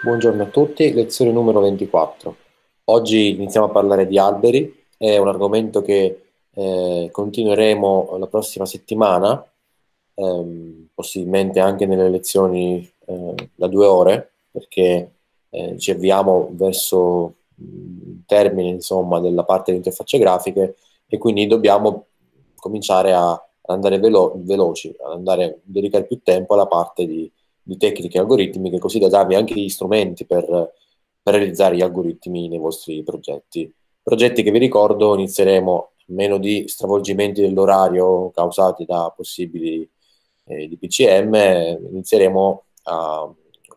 Buongiorno a tutti, lezione numero 24. Oggi iniziamo a parlare di alberi, è un argomento che eh, continueremo la prossima settimana, ehm, possibilmente anche nelle lezioni eh, da due ore, perché eh, ci avviamo verso mm, il termine insomma, della parte di interfacce grafiche e quindi dobbiamo cominciare a andare velo- veloci, ad andare, dedicare più tempo alla parte di di tecniche algoritmiche, così da darvi anche gli strumenti per, per realizzare gli algoritmi nei vostri progetti. Progetti che vi ricordo inizieremo meno di stravolgimenti dell'orario causati da possibili eh, DPCM, inizieremo a,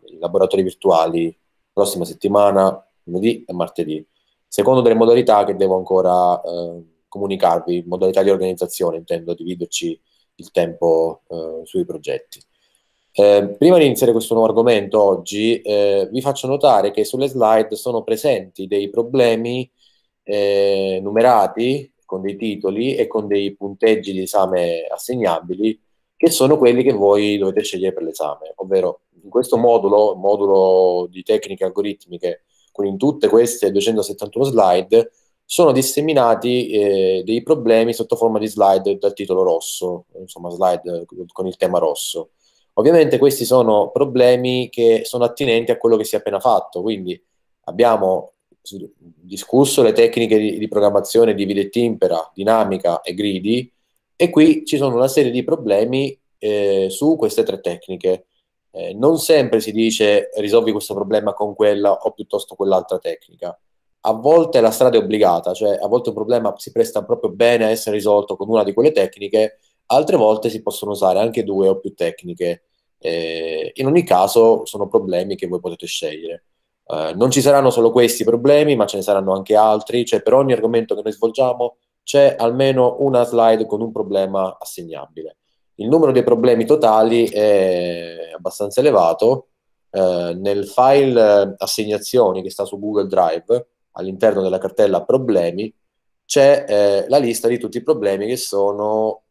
i laboratori virtuali la prossima settimana, lunedì e martedì, secondo delle modalità che devo ancora eh, comunicarvi, modalità di organizzazione, intendo dividerci il tempo eh, sui progetti. Ehm, prima di iniziare questo nuovo argomento oggi, eh, vi faccio notare che sulle slide sono presenti dei problemi eh, numerati con dei titoli e con dei punteggi di esame assegnabili, che sono quelli che voi dovete scegliere per l'esame. Ovvero, in questo modulo, modulo di tecniche algoritmiche, quindi in tutte queste 271 slide, sono disseminati eh, dei problemi sotto forma di slide dal titolo rosso, insomma slide con il tema rosso. Ovviamente questi sono problemi che sono attinenti a quello che si è appena fatto, quindi abbiamo discusso le tecniche di, di programmazione di video timpera, dinamica e gridi e qui ci sono una serie di problemi eh, su queste tre tecniche. Eh, non sempre si dice risolvi questo problema con quella o piuttosto quell'altra tecnica. A volte la strada è obbligata, cioè a volte un problema si presta proprio bene a essere risolto con una di quelle tecniche altre volte si possono usare anche due o più tecniche. Eh, in ogni caso sono problemi che voi potete scegliere. Eh, non ci saranno solo questi problemi, ma ce ne saranno anche altri, cioè per ogni argomento che noi svolgiamo c'è almeno una slide con un problema assegnabile. Il numero dei problemi totali è abbastanza elevato. Eh, nel file eh, assegnazioni che sta su Google Drive, all'interno della cartella problemi, c'è eh, la lista di tutti i problemi che sono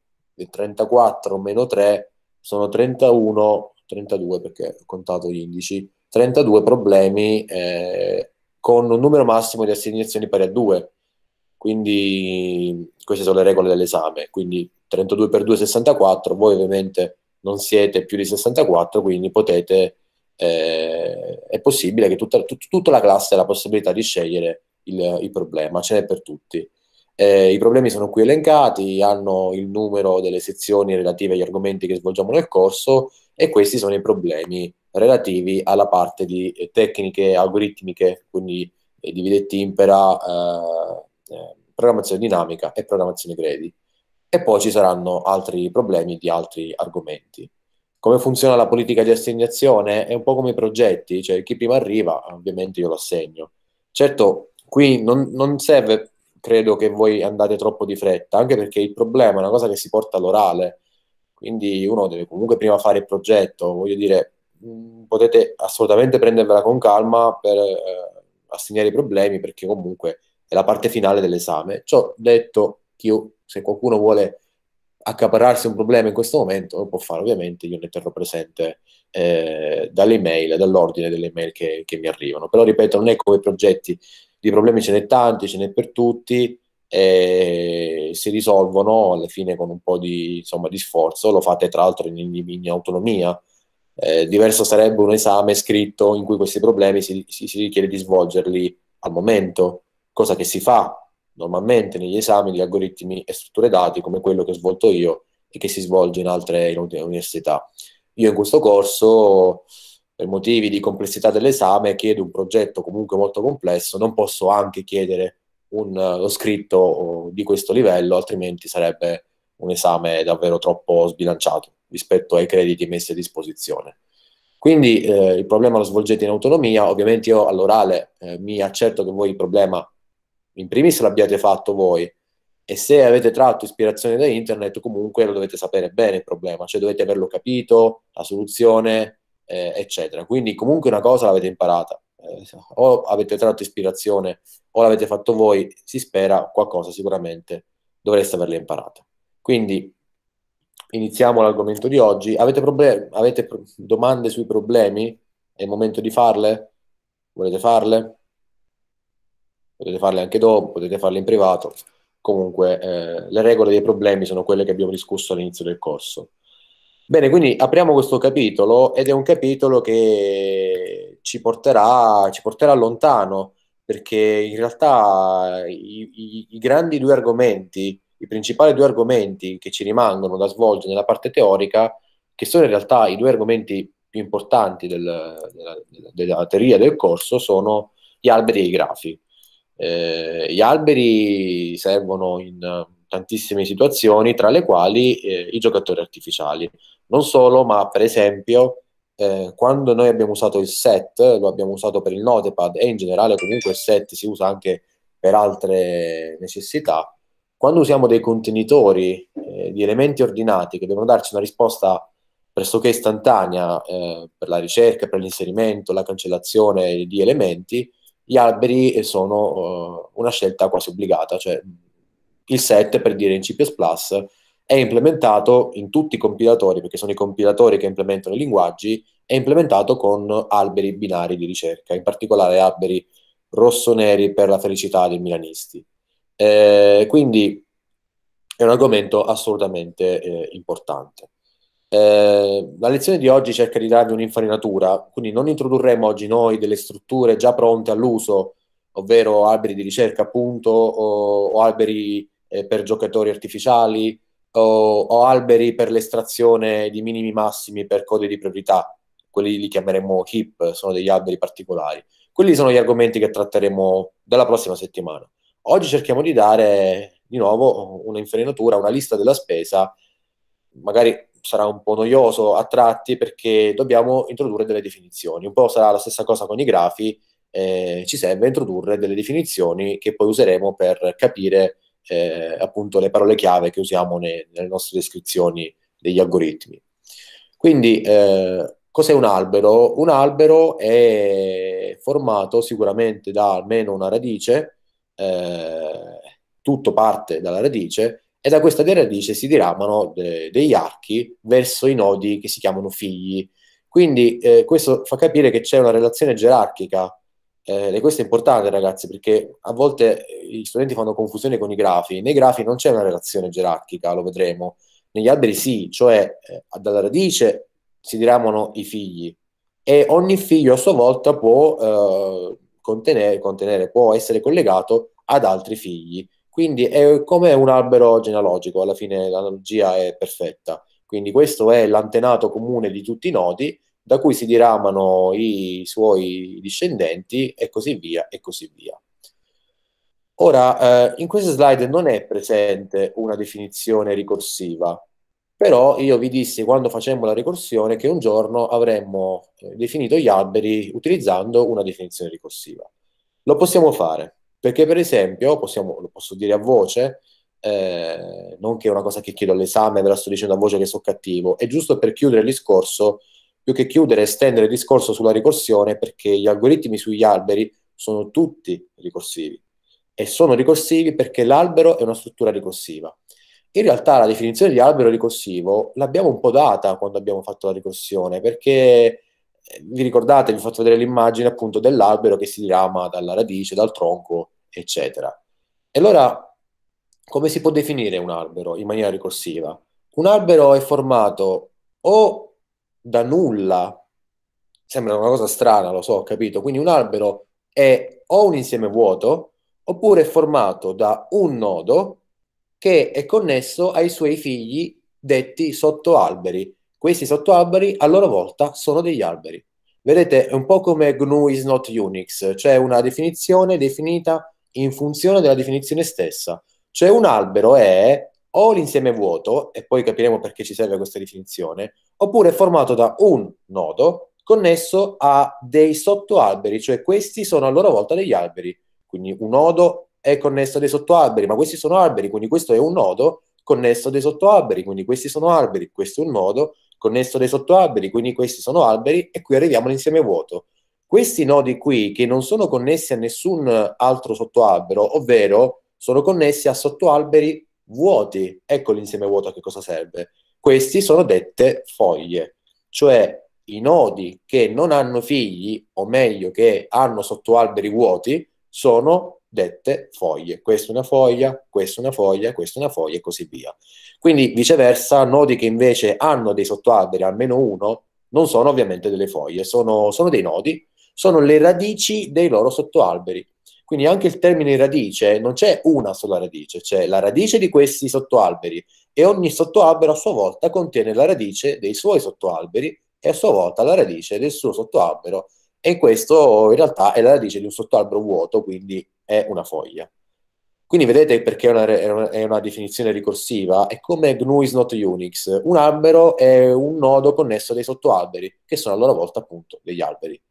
34 meno 3 sono 31, 32 perché ho contato gli indici, 32 problemi eh, con un numero massimo di assegnazioni pari a 2. Quindi queste sono le regole dell'esame. Quindi 32 per 2 è 64, voi ovviamente non siete più di 64, quindi potete, eh, è possibile che tutta, tut, tutta, la classe ha la possibilità di scegliere il, il problema, ce n'è per tutti. Eh, I problemi sono qui elencati, hanno il numero delle sezioni relative agli argomenti che svolgiamo nel corso e questi sono i problemi relativi alla parte di eh, tecniche algoritmiche, quindi eh, dividetti in pera, eh, eh, programmazione dinamica e programmazione gradi. E poi ci saranno altri problemi di altri argomenti. Come funziona la politica di assegnazione? È un po' come i progetti, cioè chi prima arriva ovviamente io lo assegno. Certo, qui non, non serve credo che voi andate troppo di fretta, anche perché il problema è una cosa che si porta all'orale, quindi uno deve comunque prima fare il progetto, voglio dire, mm, potete assolutamente prendervela con calma per eh, assegnare i problemi, perché comunque è la parte finale dell'esame. Ciò detto, io, se qualcuno vuole accaparrarsi un problema in questo momento, lo può fare ovviamente, io ne terrò presente eh, dalle email, dall'ordine delle email che, che mi arrivano. Però ripeto, non è come i progetti di problemi ce n'è tanti, ce n'è per tutti e si risolvono alla fine con un po' di, insomma, di sforzo, lo fate tra l'altro in, in, in autonomia. Eh, diverso sarebbe un esame scritto in cui questi problemi si, si, si, richiede di svolgerli al momento, cosa che si fa normalmente negli esami di algoritmi e strutture dati come quello che ho svolto io e che si svolge in altre università. Io in questo corso per motivi di complessità dell'esame chiedo un progetto comunque molto complesso, non posso anche chiedere un, lo scritto oh, di questo livello, altrimenti sarebbe un esame davvero troppo sbilanciato rispetto ai crediti messi a disposizione. Quindi eh, il problema lo svolgete in autonomia, ovviamente io all'orale eh, mi accerto che voi il problema in primis l'abbiate fatto voi e se avete tratto ispirazione da internet comunque lo dovete sapere bene il problema, cioè dovete averlo capito, la soluzione, eh, eccetera. Quindi comunque una cosa l'avete imparata, eh, o avete tratto ispirazione o l'avete fatto voi, si spera qualcosa sicuramente dovreste averla imparata. Quindi iniziamo l'argomento di oggi. Avete, problem- avete pro- domande sui problemi? È il momento di farle? Volete farle? Potete farle anche dopo, potete farle in privato. Comunque eh, le regole dei problemi sono quelle che abbiamo discusso all'inizio del corso Bene, quindi apriamo questo capitolo ed è un capitolo che ci porterà, ci porterà lontano, perché in realtà i, i, i grandi due argomenti, i principali due argomenti che ci rimangono da svolgere nella parte teorica, che sono in realtà i due argomenti più importanti del, della, della, teoria del corso, sono gli alberi e i grafi. Eh, gli alberi servono in tantissime situazioni, tra le quali eh, i giocatori artificiali. Non solo, ma per esempio, eh, quando noi abbiamo usato il set, lo abbiamo usato per il notepad e in generale comunque il set si usa anche per altre necessità, quando usiamo dei contenitori eh, di elementi ordinati che devono darci una risposta pressoché istantanea eh, per la ricerca, per l'inserimento, la cancellazione di elementi, gli alberi sono uh, una scelta quasi obbligata, cioè il set per dire in C++ è implementato in tutti i compilatori, perché sono i compilatori che implementano i linguaggi, è implementato con alberi binari di ricerca, in particolare alberi rossoneri per la felicità dei milanisti. Eh, quindi è un argomento assolutamente eh, importante. Eh, la lezione di oggi cerca di darvi un'infarinatura, quindi non introdurremo oggi noi delle strutture già pronte all'uso, ovvero alberi di ricerca appunto o, o alberi eh, per giocatori artificiali o, o alberi per l'estrazione di minimi massimi per code di priorità, quelli li chiameremo KIP, sono degli alberi particolari. Quelli sono gli argomenti che tratteremo dalla prossima settimana. Oggi cerchiamo di dare di nuovo un'inferinatura, una lista della spesa, magari sarà un po' noioso a tratti perché dobbiamo introdurre delle definizioni. Un po' sarà la stessa cosa con i grafi, eh, ci serve introdurre delle definizioni che poi useremo per capire eh, appunto le parole chiave che usiamo ne, nelle nostre descrizioni degli algoritmi. Quindi eh, cos'è un albero? Un albero è formato sicuramente da almeno una radice, eh, tutto parte dalla radice e da questa radice si diramano de- degli archi verso i nodi che si chiamano figli. Quindi eh, questo fa capire che c'è una relazione gerarchica eh, questo è importante ragazzi perché a volte eh, gli studenti fanno confusione con i grafi. Nei grafi non c'è una relazione gerarchica, lo vedremo. Negli alberi sì, cioè eh, dalla radice si diramano i figli e ogni figlio a sua volta può eh, contenere, contenere, può essere collegato ad altri figli. Quindi è come un albero genealogico, alla fine l'analogia è perfetta. Quindi questo è l'antenato comune di tutti i nodi da cui si diramano i suoi discendenti e così via e così via. Ora, eh, in questa slide non è presente una definizione ricorsiva, però io vi dissi quando facemmo la ricorsione che un giorno avremmo eh, definito gli alberi utilizzando una definizione ricorsiva. Lo possiamo fare, perché per esempio, possiamo, lo posso dire a voce, eh, non che è una cosa che chiedo all'esame, ve la sto dicendo a voce che sono cattivo, è giusto per chiudere il discorso più che chiudere, estendere il discorso sulla ricorsione perché gli algoritmi sugli alberi sono tutti ricorsivi e sono ricorsivi perché l'albero è una struttura ricorsiva. In realtà la definizione di albero ricorsivo l'abbiamo un po' data quando abbiamo fatto la ricorsione perché eh, vi ricordate, vi ho fatto vedere l'immagine appunto dell'albero che si dirama dalla radice, dal tronco, eccetera. E allora come si può definire un albero in maniera ricorsiva? Un albero è formato o da nulla. Sembra una cosa strana, lo so, ho capito. Quindi un albero è o un insieme vuoto oppure è formato da un nodo che è connesso ai suoi figli detti sottoalberi. Questi sottoalberi a loro volta sono degli alberi. Vedete, è un po' come GNU is not Unix, cioè una definizione definita in funzione della definizione stessa. Cioè un albero è o l'insieme vuoto, e poi capiremo perché ci serve questa definizione, oppure è formato da un nodo connesso a dei sottoalberi, cioè questi sono a loro volta degli alberi. Quindi un nodo è connesso a dei sottoalberi, ma questi sono alberi, quindi questo è un nodo connesso a dei sottoalberi, quindi questi sono alberi, questo è un nodo connesso a dei sottoalberi, quindi questi sono alberi, e qui arriviamo all'insieme vuoto. Questi nodi qui, che non sono connessi a nessun altro sottoalbero, ovvero sono connessi a sottoalberi vuoti. Ecco l'insieme vuoto a che cosa serve. Questi sono dette foglie, cioè i nodi che non hanno figli, o meglio che hanno sottoalberi vuoti, sono dette foglie. Questa è una foglia, questa è una foglia, questa è una foglia e così via. Quindi viceversa, nodi che invece hanno dei sottoalberi, almeno uno, non sono ovviamente delle foglie, sono, sono dei nodi, sono le radici dei loro sottoalberi. Quindi anche il termine radice non c'è una sola radice, c'è la radice di questi sottoalberi e ogni sottoalbero a sua volta contiene la radice dei suoi sottoalberi e a sua volta la radice del suo sottoalbero e questo in realtà è la radice di un sottoalbero vuoto, quindi è una foglia. Quindi vedete perché è una, è, una, definizione ricorsiva? È come GNU is not Unix. Un albero è un nodo connesso dei sottoalberi, che sono a loro volta appunto degli alberi.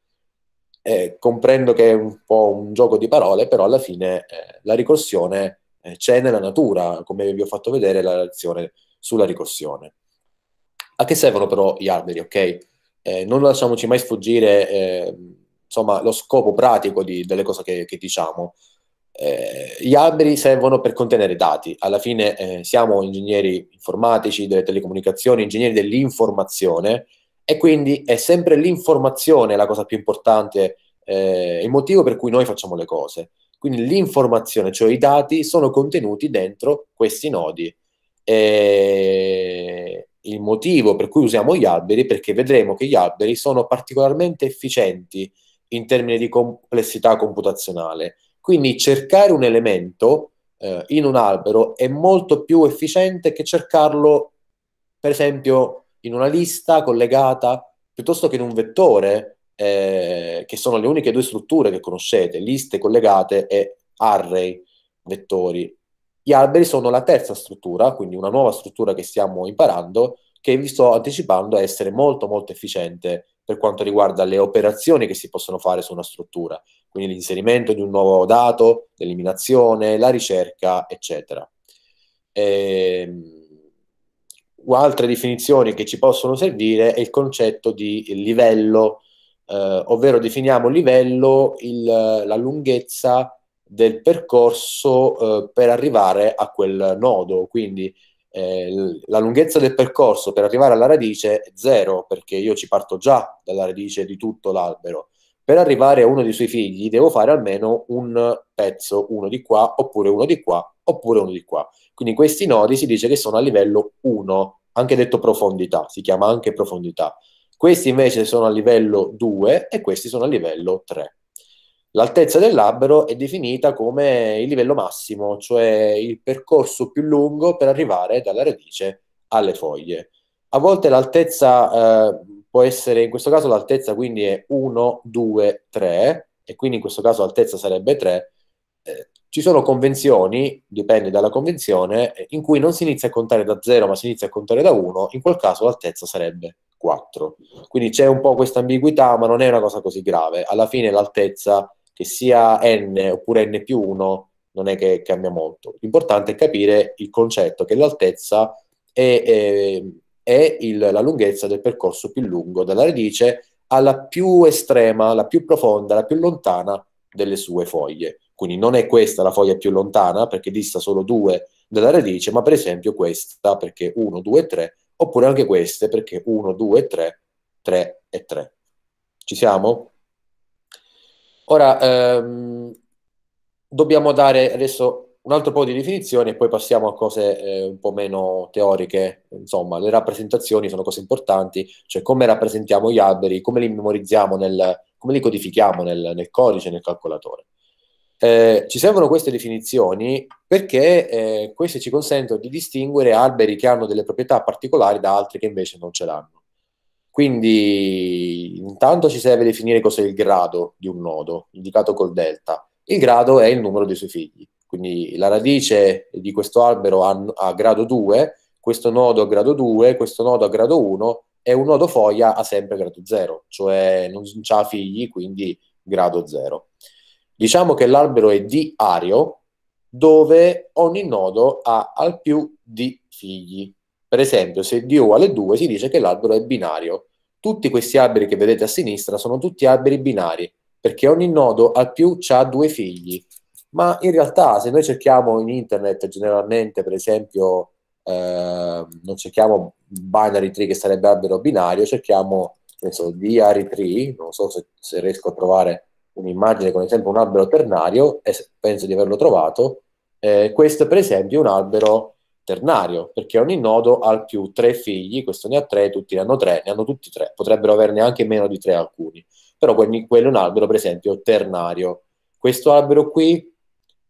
Eh, comprendo che è un po' un gioco di parole, però alla fine eh, la ricorsione eh, c'è nella natura, come vi ho fatto vedere la lezione sulla ricorsione. A che servono però gli alberi, ok? Eh, non lasciamoci mai sfuggire ehm, insomma, lo scopo pratico di, delle cose che, che diciamo. Eh, gli alberi servono per contenere dati, alla fine eh, siamo ingegneri informatici, delle telecomunicazioni, ingegneri dell'informazione, e quindi è sempre l'informazione la cosa più importante, eh, il motivo per cui noi facciamo le cose. Quindi l'informazione, cioè i dati, sono contenuti dentro questi nodi. E il motivo per cui usiamo gli alberi è perché vedremo che gli alberi sono particolarmente efficienti in termini di complessità computazionale. Quindi cercare un elemento eh, in un albero è molto più efficiente che cercarlo, per esempio, in una lista collegata piuttosto che in un vettore, eh, che sono le uniche due strutture che conoscete, liste collegate e array, vettori. Gli alberi sono la terza struttura, quindi una nuova struttura che stiamo imparando, che vi sto anticipando a essere molto molto efficiente per quanto riguarda le operazioni che si possono fare su una struttura, quindi l'inserimento di un nuovo dato, l'eliminazione, la ricerca, eccetera. Ehm altre definizioni che ci possono servire è il concetto di livello, eh, ovvero definiamo livello il, la lunghezza del percorso eh, per arrivare a quel nodo, quindi eh, la lunghezza del percorso per arrivare alla radice è zero, perché io ci parto già dalla radice di tutto l'albero. Per arrivare a uno dei suoi figli devo fare almeno un pezzo, uno di qua oppure uno di qua oppure uno di qua. Quindi questi nodi si dice che sono a livello 1, anche detto profondità, si chiama anche profondità. Questi invece sono a livello 2 e questi sono a livello 3. L'altezza dell'albero è definita come il livello massimo, cioè il percorso più lungo per arrivare dalla radice alle foglie. A volte l'altezza eh, può essere, in questo caso l'altezza quindi è 1, 2, 3, e quindi in questo caso l'altezza sarebbe 3, eh, ci sono convenzioni, dipende dalla convenzione, in cui non si inizia a contare da 0 ma si inizia a contare da 1, in quel caso l'altezza sarebbe 4. Quindi c'è un po' questa ambiguità, ma non è una cosa così grave. Alla fine l'altezza, che sia n oppure n più 1, non è che cambia molto. L'importante è capire il concetto che l'altezza è, è, ehm, è il, la lunghezza del percorso più lungo dalla radice alla più estrema, la più profonda, la più lontana delle sue foglie. Quindi non è questa la foglia più lontana perché dista solo due dalla radice, ma per esempio questa perché 1, 2 e 3, oppure anche queste perché 1, 2 e 3, 3 e 3. Ci siamo? Ora ehm, dobbiamo dare adesso un altro po' di definizione e poi passiamo a cose eh, un po' meno teoriche. Insomma, le rappresentazioni sono cose importanti, cioè come rappresentiamo gli alberi, come li memorizziamo, nel, come li codifichiamo nel, nel codice, nel calcolatore. Eh, ci servono queste definizioni perché eh, queste ci consentono di distinguere alberi che hanno delle proprietà particolari da altri che invece non ce l'hanno. Quindi intanto ci serve definire cos'è il grado di un nodo, indicato col delta. Il grado è il numero dei suoi figli. Quindi la radice di questo albero ha, ha grado 2, questo nodo ha grado 2, questo nodo ha grado 1 e un nodo foglia ha sempre grado 0, cioè non ha figli, quindi grado 0. Diciamo che l'albero è di ario, dove ogni nodo ha al più di figli. Per esempio, se D uguale 2 si dice che l'albero è binario. Tutti questi alberi che vedete a sinistra sono tutti alberi binari, perché ogni nodo al più ha due figli. Ma in realtà, se noi cerchiamo in internet generalmente, per esempio, eh, non cerchiamo binary tree che sarebbe albero binario, cerchiamo penso, di Ari 3, non so se, se riesco a trovare un'immagine con esempio un albero ternario e penso di averlo trovato, eh, questo per esempio è un albero ternario perché ogni nodo ha al più tre figli, questo ne ha tre, tutti ne hanno tre, ne hanno tutti tre, potrebbero averne anche meno di tre alcuni, però quelli, quello è un albero per esempio ternario. Questo albero qui,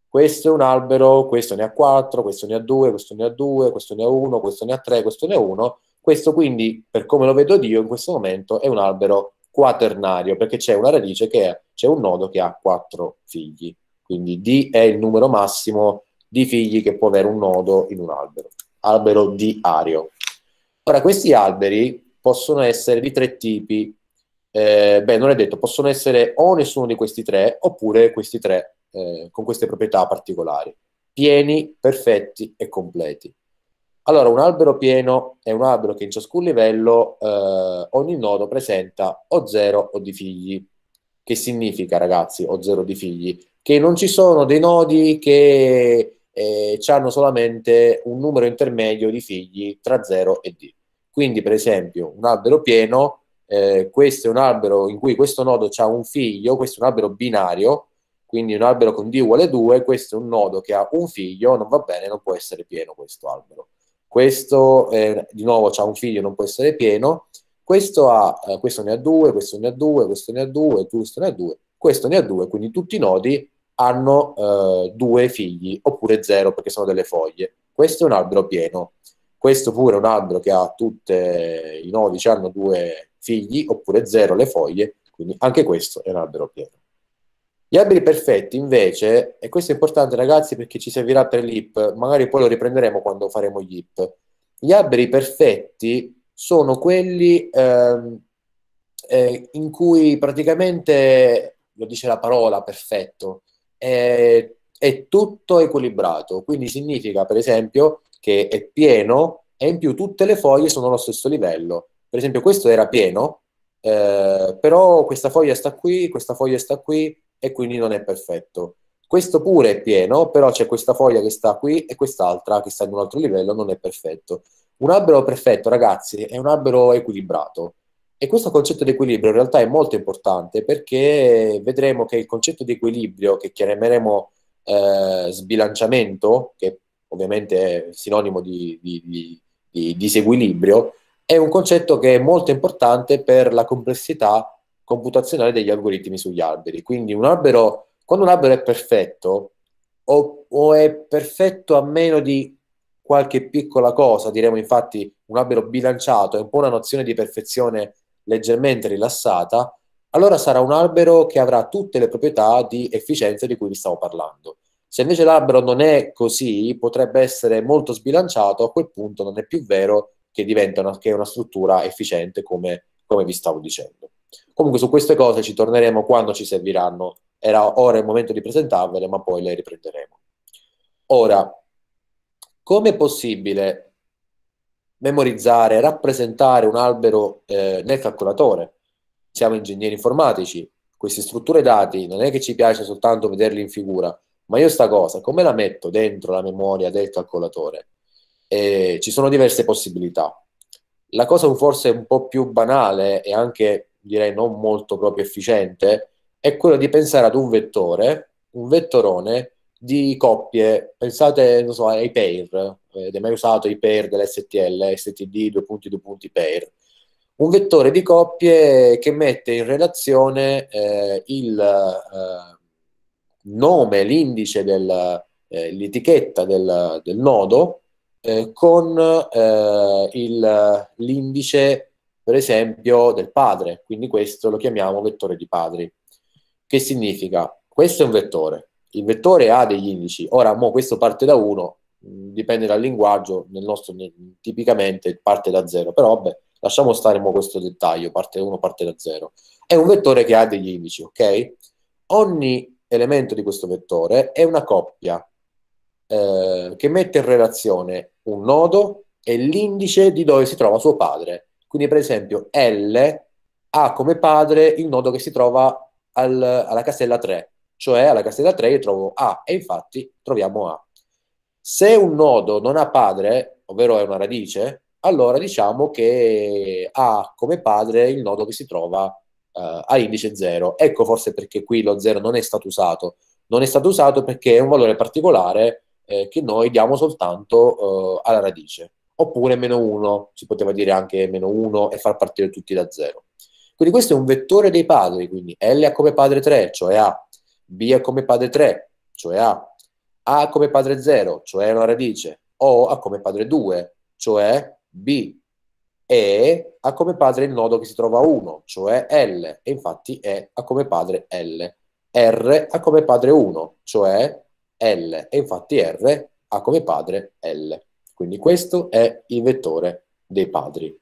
questo è un albero, questo ne ha quattro, questo ne ha due, questo ne ha due, questo ne ha uno, questo ne ha tre, questo ne ha uno. Questo quindi, per come lo vedo io in questo momento, è un albero quaternario perché c'è una radice che è c'è un nodo che ha quattro figli, quindi D è il numero massimo di figli che può avere un nodo in un albero, albero di ario. Ora, questi alberi possono essere di tre tipi, eh, beh, non è detto, possono essere o nessuno di questi tre, oppure questi tre eh, con queste proprietà particolari, pieni, perfetti e completi. Allora, un albero pieno è un albero che in ciascun livello eh, ogni nodo presenta o zero o di figli, che significa, ragazzi, ho zero di figli? Che non ci sono dei nodi che eh, hanno solamente un numero intermedio di figli tra 0 e D. Quindi, per esempio, un albero pieno, eh, questo è un albero in cui questo nodo ha un figlio, questo è un albero binario, quindi un albero con D uguale 2, questo è un nodo che ha un figlio, non va bene, non può essere pieno questo albero. Questo, eh, di nuovo, ha un figlio, non può essere pieno questo, ha, eh, questo ne ha due, questo ne ha due, questo ne ha due, questo ne ha due, questo ne ha due, quindi tutti i nodi hanno eh, due figli, oppure zero perché sono delle foglie. Questo è un albero pieno, questo pure è un albero che ha tutti i nodi, cioè hanno due figli, oppure zero le foglie, quindi anche questo è un albero pieno. Gli alberi perfetti invece, e questo è importante ragazzi perché ci servirà per l'IP, magari poi lo riprenderemo quando faremo gli IP, gli alberi perfetti sono quelli ehm, eh, in cui praticamente, lo dice la parola, perfetto, è, è tutto equilibrato, quindi significa per esempio che è pieno e in più tutte le foglie sono allo stesso livello. Per esempio questo era pieno, eh, però questa foglia sta qui, questa foglia sta qui e quindi non è perfetto. Questo pure è pieno, però c'è questa foglia che sta qui e quest'altra che sta in un altro livello, non è perfetto. Un albero perfetto, ragazzi, è un albero equilibrato. E questo concetto di equilibrio in realtà è molto importante perché vedremo che il concetto di equilibrio, che chiameremo eh, sbilanciamento, che ovviamente è sinonimo di, di, di, di disequilibrio, è un concetto che è molto importante per la complessità computazionale degli algoritmi sugli alberi. Quindi un albero, quando un albero è perfetto, o, o è perfetto a meno di qualche piccola cosa, diremo infatti un albero bilanciato, e un po' una nozione di perfezione leggermente rilassata, allora sarà un albero che avrà tutte le proprietà di efficienza di cui vi stavo parlando. Se invece l'albero non è così, potrebbe essere molto sbilanciato, a quel punto non è più vero che diventa una, che una struttura efficiente come, come vi stavo dicendo. Comunque su queste cose ci torneremo quando ci serviranno. Era ora il momento di presentarvele, ma poi le riprenderemo. Ora, come è possibile memorizzare, rappresentare un albero eh, nel calcolatore? Siamo ingegneri informatici, queste strutture dati non è che ci piace soltanto vederle in figura, ma io sta cosa come la metto dentro la memoria del calcolatore? Eh, ci sono diverse possibilità. La cosa forse un po' più banale e anche direi non molto proprio efficiente è quello di pensare ad un vettore, un vettorone di coppie, pensate so, ai pair, ed è mai usato i pair dell'STL, STD, due punti, due punti, pair. Un vettore di coppie che mette in relazione eh, il eh, nome, l'indice, del, eh, l'etichetta del, del nodo eh, con eh, il, l'indice, per esempio, del padre. Quindi questo lo chiamiamo vettore di padri. Che significa? Questo è un vettore, il vettore ha degli indici. Ora, mo, questo parte da 1, mm, dipende dal linguaggio, nel nostro tipicamente parte da 0, però vabbè, lasciamo stare mo questo dettaglio, parte 1, parte da 0. È un vettore che ha degli indici, ok? Ogni elemento di questo vettore è una coppia eh, che mette in relazione un nodo e l'indice di dove si trova suo padre. Quindi, per esempio, L ha come padre il nodo che si trova al, alla casella 3, cioè alla casella 3 io trovo A e infatti troviamo A. Se un nodo non ha padre, ovvero è una radice, allora diciamo che ha come padre il nodo che si trova uh, a indice 0. Ecco forse perché qui lo 0 non è stato usato. Non è stato usato perché è un valore particolare eh, che noi diamo soltanto uh, alla radice. Oppure meno 1, si poteva dire anche meno 1 e far partire tutti da 0. Quindi questo è un vettore dei padri, quindi L ha come padre 3, cioè A. B è come padre 3, cioè A, A come padre 0, cioè una radice, O ha come padre 2, cioè B, E ha come padre il nodo che si trova a 1, cioè L, e infatti E ha come padre L, R ha come padre 1, cioè L, e infatti R ha come padre L. Quindi questo è il vettore dei padri.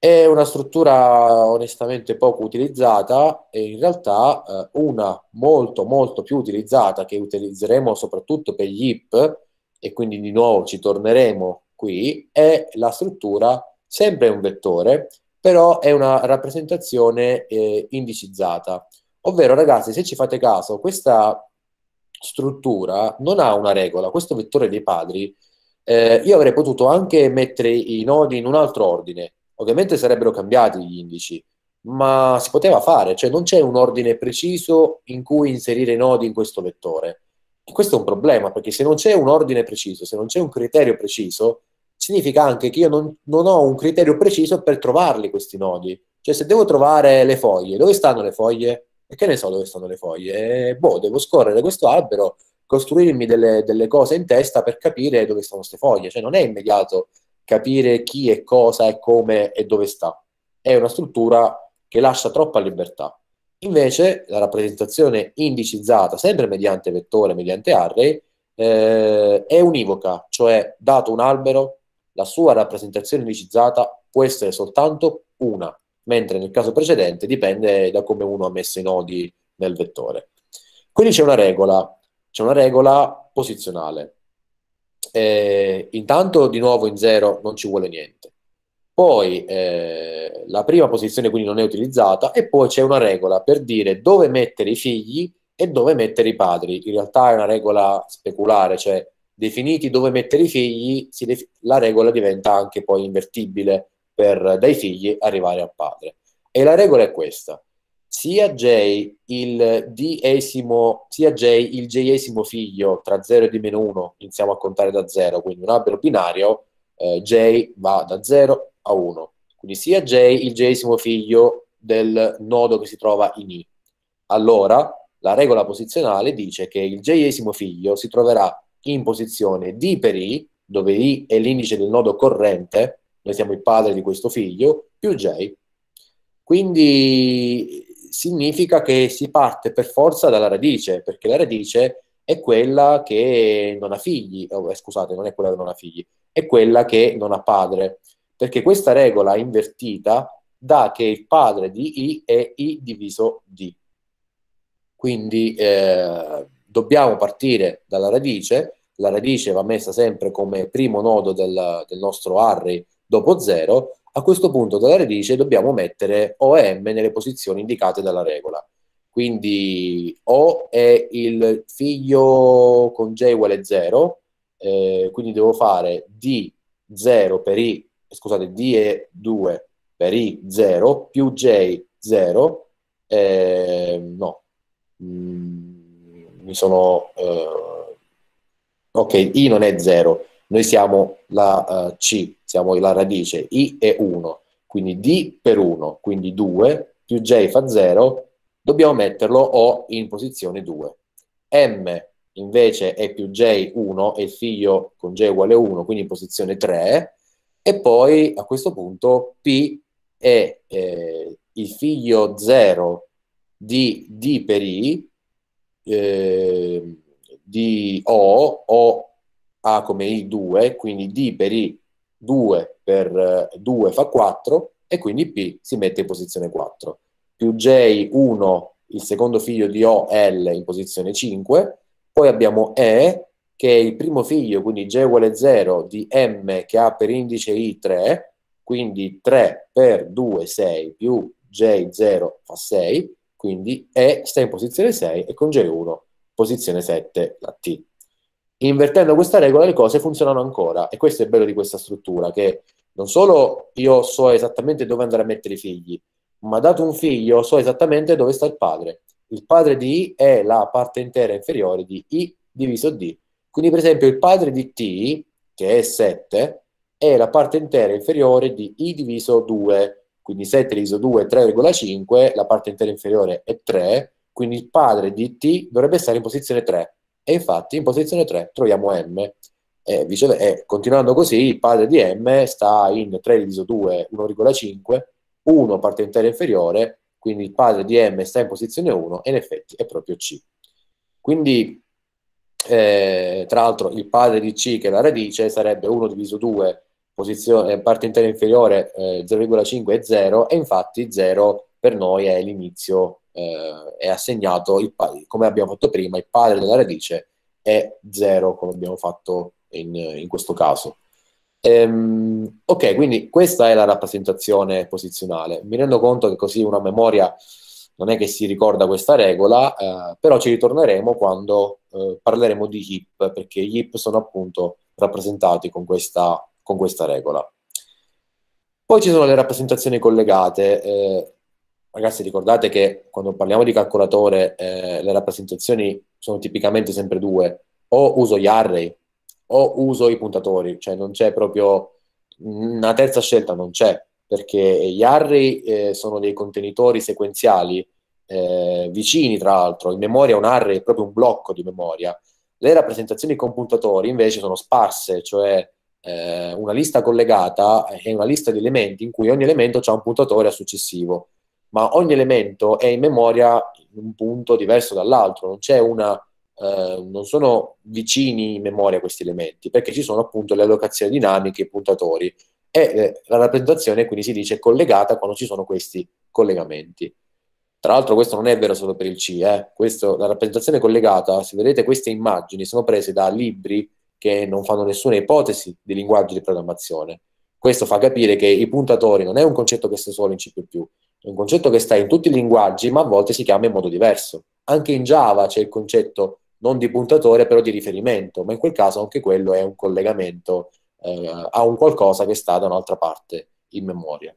È una struttura onestamente poco utilizzata e in realtà eh, una molto molto più utilizzata che utilizzeremo soprattutto per gli IP e quindi di nuovo ci torneremo qui è la struttura sempre un vettore però è una rappresentazione eh, indicizzata ovvero ragazzi se ci fate caso questa struttura non ha una regola questo vettore dei padri eh, io avrei potuto anche mettere i nodi in un altro ordine Ovviamente sarebbero cambiati gli indici, ma si poteva fare, cioè non c'è un ordine preciso in cui inserire i nodi in questo vettore. E questo è un problema, perché se non c'è un ordine preciso, se non c'è un criterio preciso, significa anche che io non, non ho un criterio preciso per trovarli questi nodi. Cioè se devo trovare le foglie, dove stanno le foglie? E che ne so dove stanno le foglie? E, boh, devo scorrere questo albero, costruirmi delle, delle cose in testa per capire dove stanno queste foglie. Cioè non è immediato capire chi è cosa e come e dove sta. È una struttura che lascia troppa libertà. Invece la rappresentazione indicizzata, sempre mediante vettore, mediante array, eh, è univoca, cioè dato un albero, la sua rappresentazione indicizzata può essere soltanto una, mentre nel caso precedente dipende da come uno ha messo i nodi nel vettore. Quindi c'è una regola, c'è una regola posizionale eh, intanto di nuovo in zero non ci vuole niente. Poi eh, la prima posizione quindi non è utilizzata e poi c'è una regola per dire dove mettere i figli e dove mettere i padri. In realtà è una regola speculare, cioè definiti dove mettere i figli, def- la regola diventa anche poi invertibile per dai figli arrivare al padre. E la regola è questa sia J il d sia J il j figlio tra 0 e di meno 1 iniziamo a contare da 0, quindi un albero binario, eh, J va da 0 a 1. Quindi sia J il j figlio del nodo che si trova in I. Allora, la regola posizionale dice che il j figlio si troverà in posizione D per I, dove I è l'indice del nodo corrente, noi siamo il padre di questo figlio, più J. Quindi significa che si parte per forza dalla radice, perché la radice è quella che non ha figli, oh, scusate, non è quella che non ha figli, è quella che non ha padre, perché questa regola invertita dà che il padre di I è I diviso D. Quindi eh, dobbiamo partire dalla radice, la radice va messa sempre come primo nodo del, del nostro array dopo 0 a questo punto Dalare dice dobbiamo mettere OM nelle posizioni indicate dalla regola. Quindi O è il figlio con J uguale 0, eh, quindi devo fare D0 per I, scusate, D è 2 per I0 più J0, eh, no, mm, mi sono... Eh, ok, I non è 0, noi siamo la uh, C, siamo la radice, I è 1, quindi D per 1, quindi 2 più J fa 0, dobbiamo metterlo O in posizione 2. M invece è più J 1 e il figlio con J uguale 1, quindi in posizione 3, e poi a questo punto P è eh, il figlio 0 di D per I, eh, di O, O a come I2, quindi D per I 2 per 2 eh, fa 4 e quindi P si mette in posizione 4, più J1, il secondo figlio di O, L in posizione 5, poi abbiamo E che è il primo figlio, quindi J uguale 0 di M che ha per indice I3, quindi 3 per 2, 6 più J0 fa 6, quindi E sta in posizione 6 e con J1 posizione 7 la T. Invertendo questa regola le cose funzionano ancora e questo è il bello di questa struttura, che non solo io so esattamente dove andare a mettere i figli, ma dato un figlio so esattamente dove sta il padre. Il padre di I è la parte intera inferiore di I diviso D. Quindi per esempio il padre di T, che è 7, è la parte intera inferiore di I diviso 2, quindi 7 diviso 2 è 3,5, la parte intera inferiore è 3, quindi il padre di T dovrebbe stare in posizione 3. E infatti in posizione 3 troviamo M. E, vice, e continuando così, il padre di M sta in 3 diviso 2, 1,5, 1 parte intera inferiore, quindi il padre di M sta in posizione 1 e in effetti è proprio C. Quindi, eh, tra l'altro, il padre di C, che è la radice, sarebbe 1 diviso 2, posizione, eh, parte intera inferiore eh, 0,5 è 0, e infatti 0 per noi è l'inizio eh, è assegnato, il, come abbiamo fatto prima, il padre della radice è 0, come abbiamo fatto in, in questo caso. Ehm, ok, quindi questa è la rappresentazione posizionale. Mi rendo conto che così una memoria non è che si ricorda questa regola, eh, però ci ritorneremo quando eh, parleremo di HIP, perché gli HIP sono appunto rappresentati con questa, con questa regola. Poi ci sono le rappresentazioni collegate. Eh, ragazzi ricordate che quando parliamo di calcolatore eh, le rappresentazioni sono tipicamente sempre due, o uso gli array o uso i puntatori, cioè non c'è proprio mm, una terza scelta, non c'è, perché gli array eh, sono dei contenitori sequenziali eh, vicini tra l'altro, in memoria un array è proprio un blocco di memoria, le rappresentazioni con puntatori invece sono sparse, cioè eh, una lista collegata è una lista di elementi in cui ogni elemento ha un puntatore a successivo ma ogni elemento è in memoria in un punto diverso dall'altro, non c'è una Uh, non sono vicini in memoria questi elementi, perché ci sono appunto le allocazioni dinamiche, i puntatori, e eh, la rappresentazione quindi si dice collegata quando ci sono questi collegamenti. Tra l'altro questo non è vero solo per il C, eh. questo, la rappresentazione collegata, se vedete queste immagini, sono prese da libri che non fanno nessuna ipotesi di linguaggio di programmazione. Questo fa capire che i puntatori non è un concetto che sta solo in C++, è un concetto che sta in tutti i linguaggi, ma a volte si chiama in modo diverso. Anche in Java c'è il concetto non di puntatore, però di riferimento, ma in quel caso anche quello è un collegamento eh, a un qualcosa che sta da un'altra parte in memoria.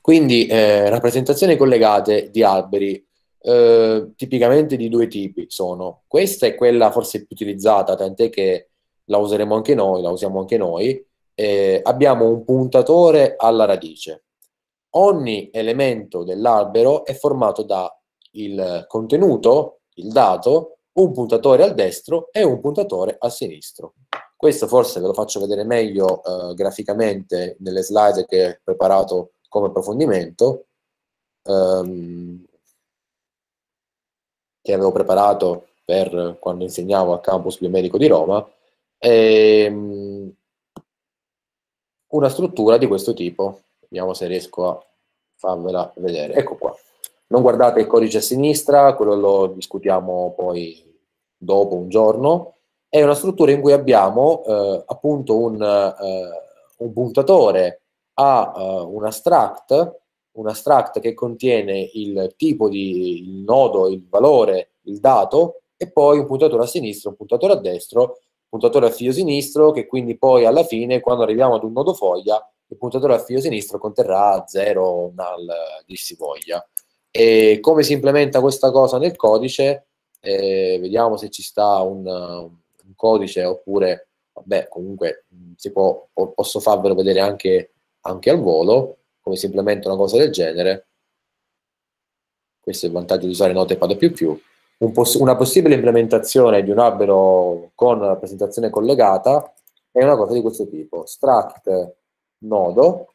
Quindi eh, rappresentazioni collegate di alberi eh, tipicamente di due tipi sono. Questa è quella forse più utilizzata, tant'è che la useremo anche noi, la usiamo anche noi. Eh, abbiamo un puntatore alla radice ogni elemento dell'albero è formato da il contenuto, il dato, un puntatore al destro e un puntatore a sinistro. Questo forse ve lo faccio vedere meglio eh, graficamente nelle slide che ho preparato come approfondimento, ehm, che avevo preparato per quando insegnavo al campus biomedico di Roma, ehm, una struttura di questo tipo. Vediamo se riesco a farvela vedere. Ecco qua. Non guardate il codice a sinistra, quello lo discutiamo poi dopo un giorno. È una struttura in cui abbiamo eh, appunto un, eh, un, puntatore a eh, un abstract, un abstract che contiene il tipo di il nodo, il valore, il dato, e poi un puntatore a sinistra, un puntatore a destra, un puntatore a filo sinistro, che quindi poi alla fine, quando arriviamo ad un nodo foglia, il puntatore al filo sinistro conterrà 0, null, di si voglia. E come si implementa questa cosa nel codice? Eh, vediamo se ci sta un, un codice oppure, vabbè, comunque mm, può, posso farvelo vedere anche, anche al volo, come si implementa una cosa del genere. Questo è il vantaggio di usare Notepad++. Un poss una possibile implementazione di un albero con rappresentazione collegata è una cosa di questo tipo. Struct nodo,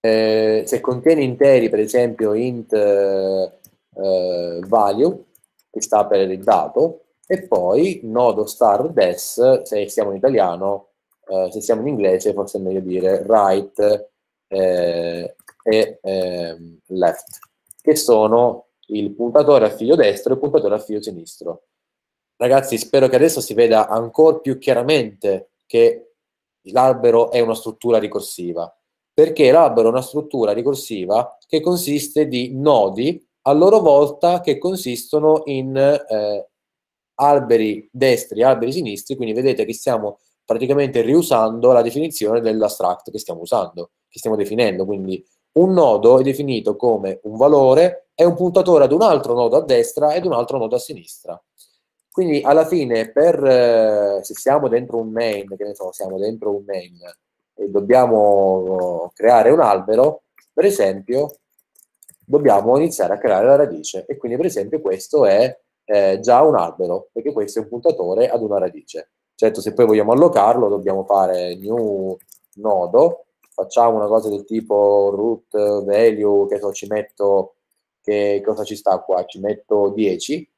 eh, se contiene interi, per esempio int eh, eh, value, che sta per il dato, e poi nodo star des, se siamo in italiano, eh, se siamo in inglese forse è meglio dire right eh, e ehm, left, che sono il puntatore a filo destro e il puntatore a filo sinistro. Ragazzi, spero che adesso si veda ancora più chiaramente che l'albero è una struttura ricorsiva, perché l'albero è una struttura ricorsiva che consiste di nodi a loro volta che consistono in eh, alberi destri e alberi sinistri, quindi vedete che stiamo praticamente riusando la definizione dell'astract che stiamo usando, che stiamo definendo, quindi un nodo è definito come un valore è un puntatore ad un altro nodo a destra ed un altro nodo a sinistra. Quindi alla fine, per, eh, se siamo dentro un main, che ne so, siamo dentro un main e dobbiamo oh, creare un albero, per esempio, dobbiamo iniziare a creare la radice. E quindi, per esempio, questo è eh, già un albero, perché questo è un puntatore ad una radice. Certo, se poi vogliamo allocarlo, dobbiamo fare new nodo, facciamo una cosa del tipo root value, che so, ci metto, che cosa ci sta qua? Ci metto 10,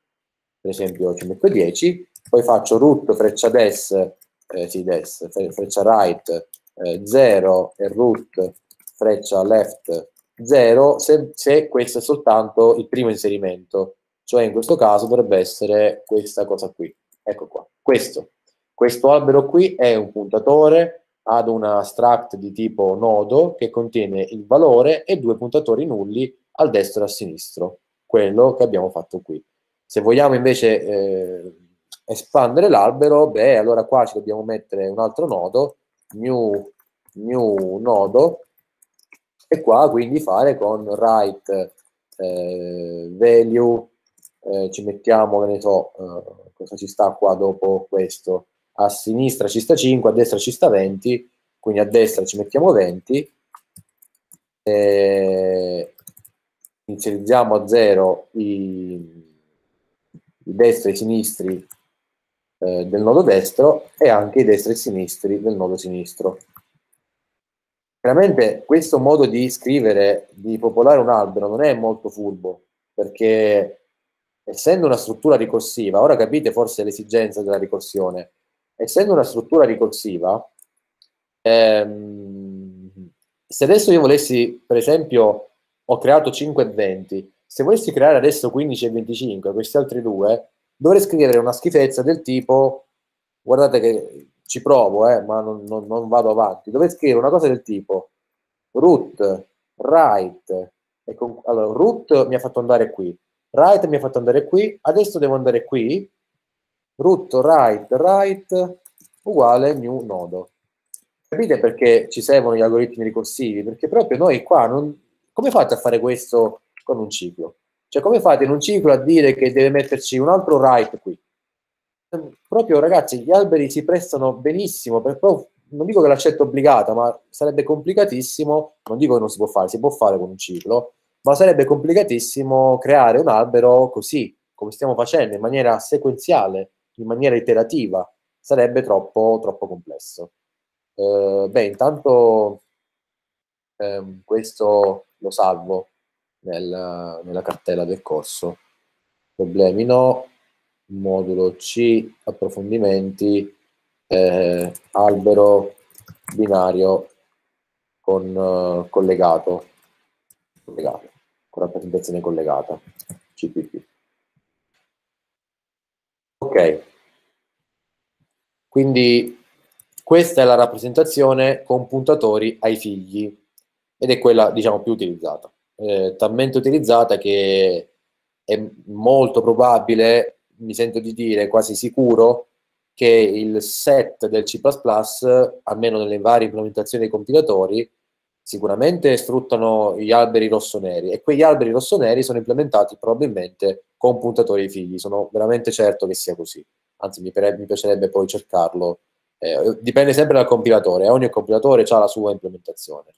per esempio ci metto 10, poi faccio root freccia des, eh, sì, des freccia right eh, 0 e root freccia left 0 se, se questo è soltanto il primo inserimento, cioè in questo caso dovrebbe essere questa cosa qui, ecco qua, questo. Questo albero qui è un puntatore ad una struct di tipo nodo che contiene il valore e due puntatori nulli al destro e a sinistro, quello che abbiamo fatto qui. Se vogliamo invece eh, espandere l'albero, beh, allora qua ci dobbiamo mettere un altro nodo, new, new nodo, e qua quindi fare con write eh, value, eh, ci mettiamo, che ne so, eh, cosa ci sta qua dopo questo, a sinistra ci sta 5, a destra ci sta 20, quindi a destra ci mettiamo 20, eh, inizializziamo a 0 i i destri e i sinistri eh, del nodo destro e anche i destri e i sinistri del nodo sinistro. Chiaramente questo modo di scrivere, di popolare un albero, non è molto furbo, perché essendo una struttura ricorsiva, ora capite forse l'esigenza della ricorsione, essendo una struttura ricorsiva, ehm, se adesso io volessi, per esempio, ho creato 5 eventi, se volessi creare adesso 15 e 25, questi altri due, dovrei scrivere una schifezza del tipo, guardate che ci provo, eh, ma non, non, non vado avanti, dovrei scrivere una cosa del tipo root, right, e con, allora, root mi ha fatto andare qui, right mi ha fatto andare qui, adesso devo andare qui, root, right, right, uguale new nodo. Capite perché ci servono gli algoritmi ricorsivi? Perché proprio noi qua, non, come fate a fare questo con un ciclo. Cioè, come fate in un ciclo a dire che deve metterci un altro write qui? Proprio ragazzi, gli alberi si prestano benissimo, per, non dico che la scelta è obbligata, ma sarebbe complicatissimo, non dico che non si può fare, si può fare con un ciclo, ma sarebbe complicatissimo creare un albero così, come stiamo facendo, in maniera sequenziale, in maniera iterativa, sarebbe troppo, troppo complesso. Eh, beh, intanto ehm, questo lo salvo nel, nella cartella del corso. Problemi no, modulo C, approfondimenti, eh, albero binario con eh, collegato, collegato, con rappresentazione collegata, CPP. Ok, quindi questa è la rappresentazione con puntatori ai figli ed è quella diciamo più utilizzata eh, talmente utilizzata che è molto probabile, mi sento di dire quasi sicuro, che il set del C++, almeno nelle varie implementazioni dei compilatori, sicuramente sfruttano gli alberi rosso-neri, e quegli alberi rosso-neri sono implementati probabilmente con puntatori figli, sono veramente certo che sia così, anzi mi, mi piacerebbe poi cercarlo, eh, dipende sempre dal compilatore, ogni compilatore ha la sua implementazione.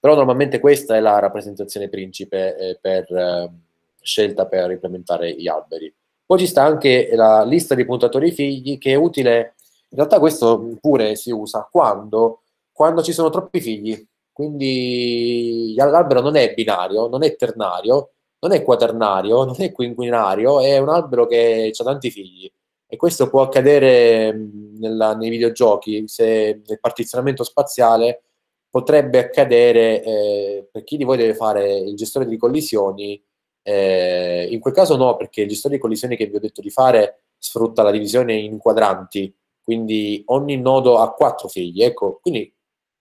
Però normalmente questa è la rappresentazione principe eh, per, eh, scelta per implementare gli alberi. Poi ci sta anche la lista di puntatori figli che è utile, in realtà questo pure si usa quando, quando ci sono troppi figli, quindi l'albero non è binario, non è ternario, non è quaternario, non è quinquinario, è un albero che ha tanti figli. E questo può accadere mm, nella, nei videogiochi, se nel partizionamento spaziale potrebbe accadere eh, per chi di voi deve fare il gestore di collisioni. Eh, in quel caso no, perché il gestore di collisioni che vi ho detto di fare sfrutta la divisione in quadranti, quindi ogni nodo ha quattro figli. Ecco, quindi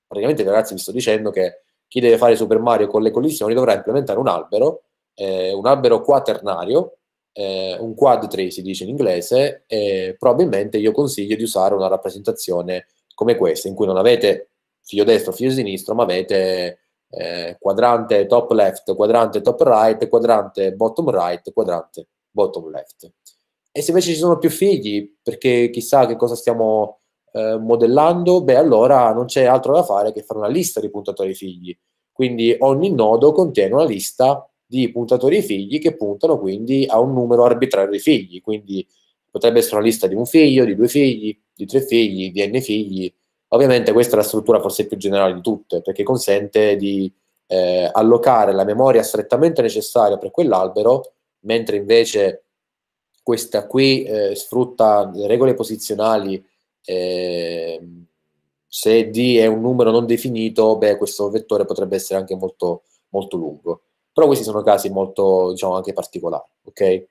praticamente ragazzi vi sto dicendo che chi deve fare Super Mario con le collisioni dovrà implementare un albero, eh, un albero quaternario, eh, un quad tree si dice in inglese, e probabilmente io consiglio di usare una rappresentazione come questa, in cui non avete figlio destro, figlio sinistro, ma avete eh, quadrante top left, quadrante top right, quadrante bottom right, quadrante bottom left. E se invece ci sono più figli, perché chissà che cosa stiamo eh, modellando, beh allora non c'è altro da fare che fare una lista di puntatori figli. Quindi ogni nodo contiene una lista di puntatori figli che puntano quindi a un numero arbitrario di figli. Quindi potrebbe essere una lista di un figlio, di due figli, di tre figli, di n figli, Ovviamente questa è la struttura forse più generale di tutte, perché consente di eh, allocare la memoria strettamente necessaria per quell'albero, mentre invece questa qui eh, sfrutta le regole posizionali. Eh, se D è un numero non definito, beh, questo vettore potrebbe essere anche molto, molto lungo. Però questi sono casi molto, diciamo, anche particolari, ok?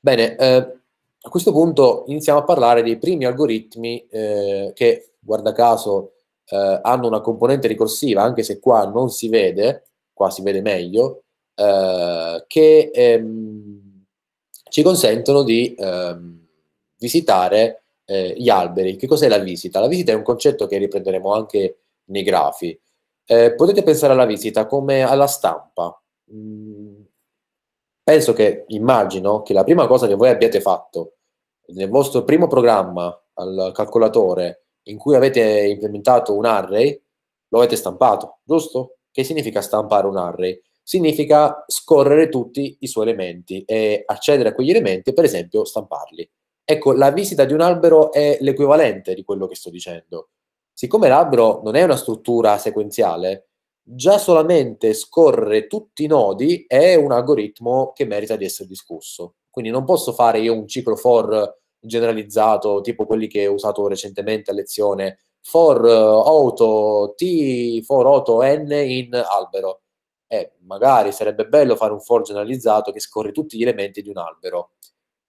Bene, eh, a questo punto iniziamo a parlare dei primi algoritmi eh, che, guarda caso, eh, hanno una componente ricorsiva, anche se qua non si vede, qua si vede meglio, eh, che ehm, ci consentono di ehm, visitare eh, gli alberi. Che cos'è la visita? La visita è un concetto che riprenderemo anche nei grafi. Eh, potete pensare alla visita come alla stampa. Mm penso che, immagino che la prima cosa che voi abbiate fatto nel vostro primo programma al calcolatore in cui avete implementato un array, lo avete stampato, giusto? Che significa stampare un array? Significa scorrere tutti i suoi elementi e accedere a quegli elementi, per esempio stamparli. Ecco, la visita di un albero è l'equivalente di quello che sto dicendo. Siccome l'albero non è una struttura sequenziale, già solamente scorre tutti i nodi è un algoritmo che merita di essere discusso. Quindi non posso fare io un ciclo for generalizzato, tipo quelli che ho usato recentemente a lezione, for eh, auto t, for auto n in albero. Eh, magari sarebbe bello fare un for generalizzato che scorre tutti gli elementi di un albero.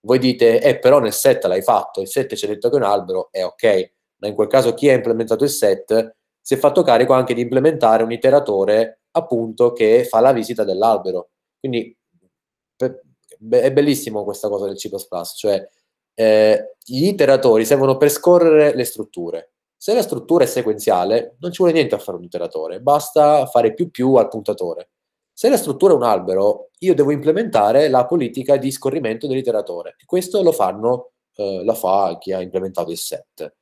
Voi dite, eh però nel set l'hai fatto, il set c'è detto che è un albero, è ok, ma in quel caso chi ha implementato il set si è fatto carico anche di implementare un iteratore appunto che fa la visita dell'albero. Quindi è bellissimo questa cosa del C++, cioè eh, gli iteratori servono per scorrere le strutture. Se la struttura è sequenziale, non ci vuole niente a fare un iteratore, basta fare più più al puntatore. Se la struttura è un albero, io devo implementare la politica di scorrimento dell'iteratore. Questo lo fanno, eh, la fa chi ha implementato il set.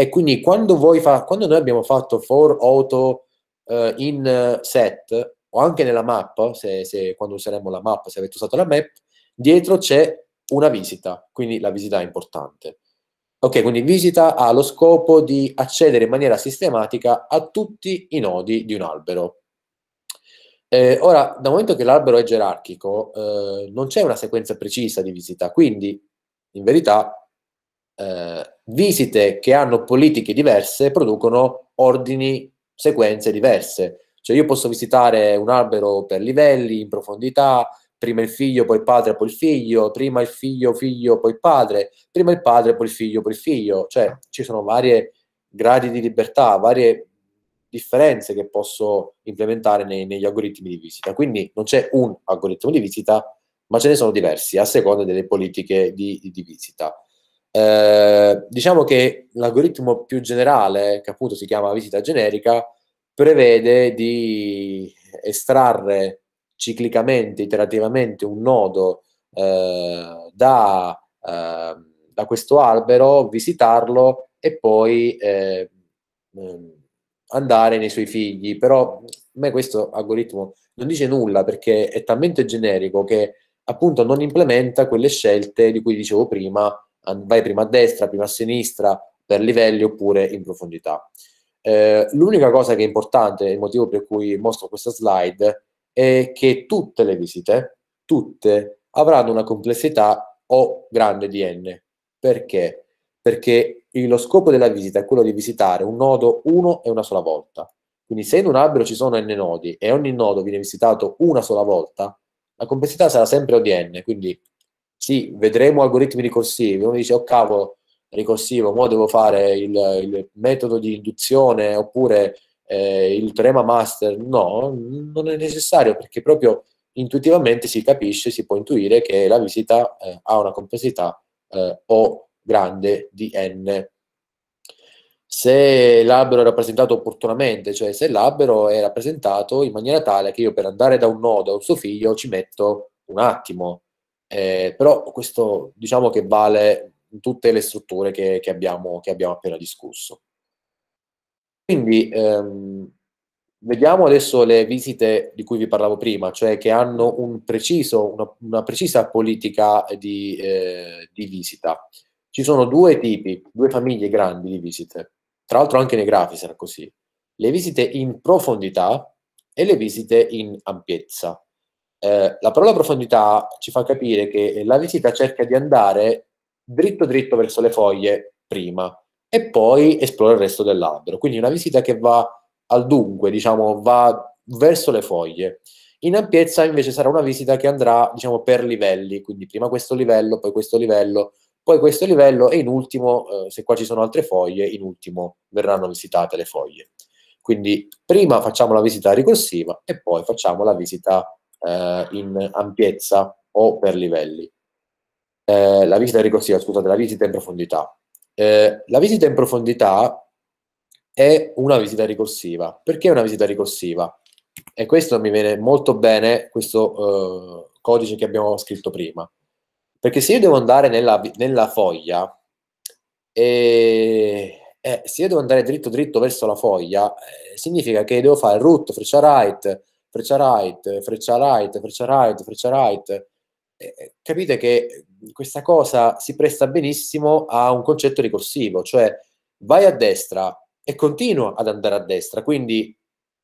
E quindi quando, fa- quando noi abbiamo fatto for auto uh, in eh, set, o anche nella map, se, se, quando useremo la map, se avete usato la map, dietro c'è una visita, quindi la visita è importante. Ok, quindi visita ha lo scopo di accedere in maniera sistematica a tutti i nodi di un albero. Eh, ora, dal momento che l'albero è gerarchico, eh, non c'è una sequenza precisa di visita, quindi in verità eh, visite che hanno politiche diverse producono ordini, sequenze diverse. Cioè io posso visitare un albero per livelli, in profondità, prima il figlio, poi il padre, poi il figlio, prima il figlio, figlio, poi il padre, prima il padre, poi il figlio, poi il figlio. Cioè ci sono vari gradi di libertà, varie differenze che posso implementare nei, negli algoritmi di visita. Quindi non c'è un algoritmo di visita, ma ce ne sono diversi a seconda delle politiche di, di visita. Eh, diciamo che l'algoritmo più generale, che appunto si chiama visita generica, prevede di estrarre ciclicamente, iterativamente un nodo eh, da, eh, da, questo albero, visitarlo e poi eh, ehm, andare nei suoi figli. Però a me questo algoritmo non dice nulla perché è talmente generico che appunto non implementa quelle scelte di cui dicevo prima vai prima a destra, prima a sinistra per livelli oppure in profondità. Eh, l'unica cosa che è importante, il motivo per cui mostro questa slide, è che tutte le visite, tutte, avranno una complessità O grande di n. Perché? Perché lo scopo della visita è quello di visitare un nodo uno e una sola volta. Quindi se in un albero ci sono n nodi e ogni nodo viene visitato una sola volta, la complessità sarà sempre O di n, quindi sì, vedremo algoritmi ricorsivi, uno dice, oh cavolo, ricorsivo, ora devo fare il, il, metodo di induzione oppure eh, il teorema master, no, non è necessario perché proprio intuitivamente si capisce, si può intuire che la visita eh, ha una complessità eh, O grande di n. Se l'albero è rappresentato opportunamente, cioè se l'albero è rappresentato in maniera tale che io per andare da un nodo a un suo figlio ci metto un attimo, eh, però questo diciamo che vale in tutte le strutture che, che, abbiamo, che abbiamo, appena discusso. Quindi ehm, vediamo adesso le visite di cui vi parlavo prima, cioè che hanno un preciso, una, una, precisa politica di, eh, di visita. Ci sono due tipi, due famiglie grandi di visite, tra l'altro anche nei grafi sarà così. Le visite in profondità e le visite in ampiezza. Eh, la parola profondità ci fa capire che la visita cerca di andare dritto dritto verso le foglie prima e poi esplora il resto dell'albero. Quindi una visita che va al dunque, diciamo, va verso le foglie. In ampiezza invece sarà una visita che andrà, diciamo, per livelli, quindi prima questo livello, poi questo livello, poi questo livello e in ultimo, eh, se qua ci sono altre foglie, in ultimo verranno visitate le foglie. Quindi prima facciamo la visita ricorsiva e poi facciamo la visita eh, in ampiezza o per livelli. Eh, la visita ricorsiva, scusate, la visita in profondità. Eh, la visita in profondità è una visita ricorsiva. Perché una visita ricorsiva? E questo mi viene molto bene, questo eh, codice che abbiamo scritto prima. Perché se io devo andare nella, nella foglia e eh, se io devo andare dritto dritto verso la foglia, eh, significa che devo fare root, freccia right, freccia right, freccia right, freccia right, freccia right. Eh, capite che questa cosa si presta benissimo a un concetto ricorsivo, cioè vai a destra e continua ad andare a destra, quindi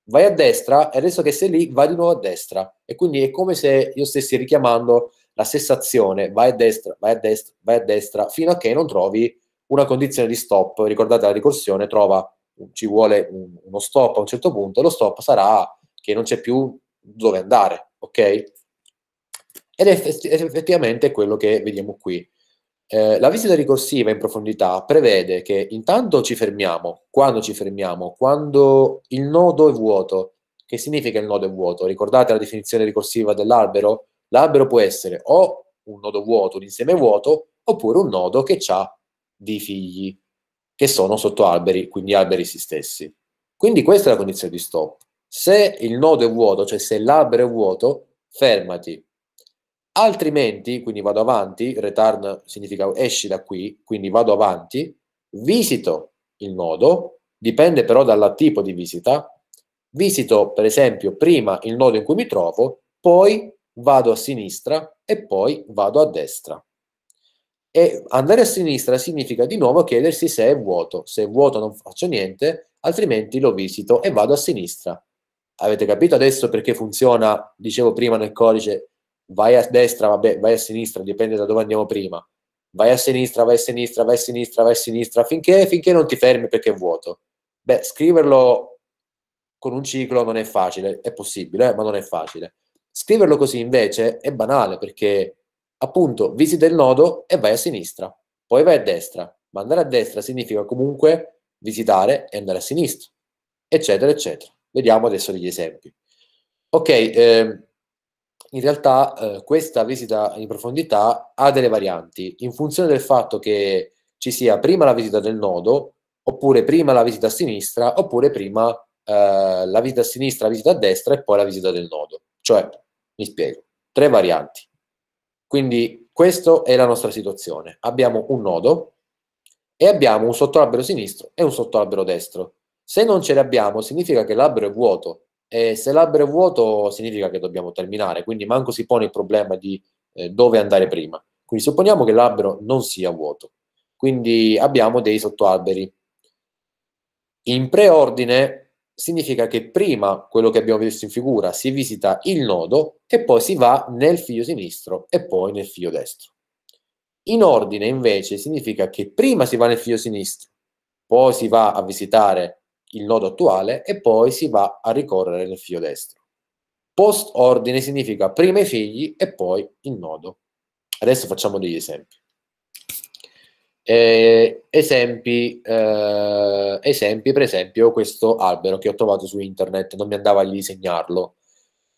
vai a destra e adesso che sei lì vai di nuovo a destra e quindi è come se io stessi richiamando la stessa azione, vai a destra, vai a destra, vai a destra, fino a che non trovi una condizione di stop, ricordate la ricorsione, trova, ci vuole uno stop a un certo punto, e lo stop sarà che non c'è più dove andare, ok? Ed è effettivamente quello che vediamo qui. Eh, la visita ricorsiva in profondità prevede che intanto ci fermiamo, quando ci fermiamo, quando il nodo è vuoto. Che significa il nodo è vuoto? Ricordate la definizione ricorsiva dell'albero? L'albero può essere o un nodo vuoto, un insieme vuoto, oppure un nodo che ha dei figli, che sono sotto alberi, quindi alberi essi stessi. Quindi questa è la condizione di stop. Se il nodo è vuoto, cioè se l'albero è vuoto, fermati. Altrimenti, quindi vado avanti, return significa esci da qui, quindi vado avanti, visito il nodo, dipende però dal tipo di visita, visito per esempio prima il nodo in cui mi trovo, poi vado a sinistra e poi vado a destra. E andare a sinistra significa di nuovo chiedersi se è vuoto, se è vuoto non faccio niente, altrimenti lo visito e vado a sinistra Avete capito adesso perché funziona, dicevo prima nel codice, vai a destra, vabbè, vai a sinistra, dipende da dove andiamo prima. Vai a sinistra, vai a sinistra, vai a sinistra, vai a sinistra, finché, finché non ti fermi perché è vuoto. Beh, scriverlo con un ciclo non è facile, è possibile, eh, ma non è facile. Scriverlo così invece è banale perché appunto visita il nodo e vai a sinistra, poi vai a destra, ma andare a destra significa comunque visitare e andare a sinistra, eccetera, eccetera. Vediamo adesso degli esempi. Ok, eh, in realtà eh, questa visita in profondità ha delle varianti in funzione del fatto che ci sia prima la visita del nodo, oppure prima la visita a sinistra, oppure prima eh, la visita a sinistra, la visita a destra e poi la visita del nodo. Cioè, mi spiego, tre varianti. Quindi questa è la nostra situazione. Abbiamo un nodo e abbiamo un sottoalbero sinistro e un sottoalbero destro. Se non ce l'abbiamo, significa che l'albero è vuoto. E se l'albero è vuoto, significa che dobbiamo terminare. Quindi manco si pone il problema di eh, dove andare prima. Quindi supponiamo che l'albero non sia vuoto. Quindi abbiamo dei sottoalberi. In preordine significa che prima quello che abbiamo visto in figura si visita il nodo e poi si va nel filo sinistro e poi nel filo destro. In ordine invece significa che prima si va nel filo sinistro, poi si va a visitare il nodo attuale e poi si va a ricorrere nel filo destro. Post ordine significa prima i figli e poi il nodo. Adesso facciamo degli esempi. Eh, esempi, eh, esempi, per esempio, questo albero che ho trovato su internet, non mi andava a disegnarlo.